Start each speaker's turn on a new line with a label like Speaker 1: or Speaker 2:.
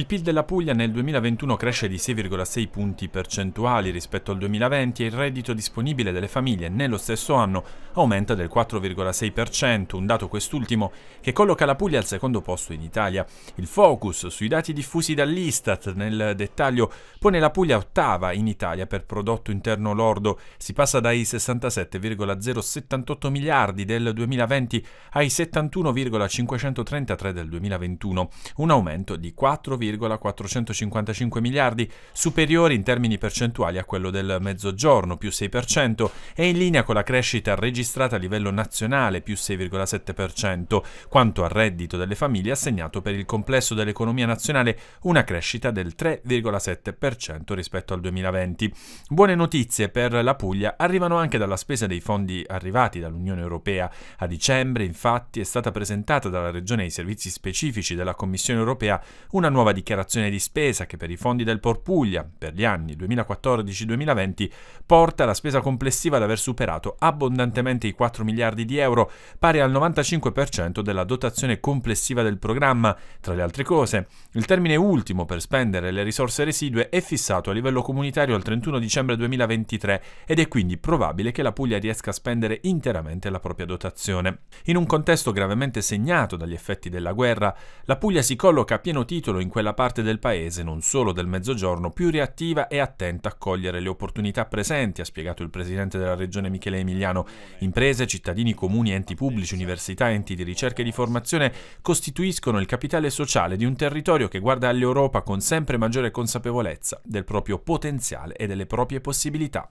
Speaker 1: Il PIL della Puglia nel 2021 cresce di 6,6 punti percentuali rispetto al 2020 e il reddito disponibile delle famiglie nello stesso anno aumenta del 4,6%, un dato quest'ultimo che colloca la Puglia al secondo posto in Italia. Il focus sui dati diffusi dall'Istat nel dettaglio pone la Puglia ottava in Italia per prodotto interno lordo, si passa dai 67,078 miliardi del 2020 ai 71,533 del 2021, un aumento di 4,5%. 1,455 miliardi, superiore in termini percentuali a quello del mezzogiorno, più 6%, e in linea con la crescita registrata a livello nazionale, più 6,7%, quanto al reddito delle famiglie assegnato per il complesso dell'economia nazionale una crescita del 3,7% rispetto al 2020. Buone notizie per la Puglia arrivano anche dalla spesa dei fondi arrivati dall'Unione Europea. A dicembre, infatti, è stata presentata dalla Regione ai servizi specifici della Commissione Europea una nuova nuova dichiarazione di spesa che per i fondi del Porpuglia per gli anni 2014-2020 porta la spesa complessiva ad aver superato abbondantemente i 4 miliardi di euro, pari al 95% della dotazione complessiva del programma. Tra le altre cose, il termine ultimo per spendere le risorse residue è fissato a livello comunitario al 31 dicembre 2023 ed è quindi probabile che la Puglia riesca a spendere interamente la propria dotazione. In un contesto gravemente segnato dagli effetti della guerra, la Puglia si colloca a pieno titolo in quella quella parte del paese, non solo del Mezzogiorno, più reattiva e attenta a cogliere le opportunità presenti, ha spiegato il presidente della regione Michele Emiliano. Imprese, cittadini, comuni, enti pubblici, università, enti di ricerca e di formazione costituiscono il capitale sociale di un territorio che guarda all'Europa con sempre maggiore consapevolezza del proprio potenziale e delle proprie possibilità.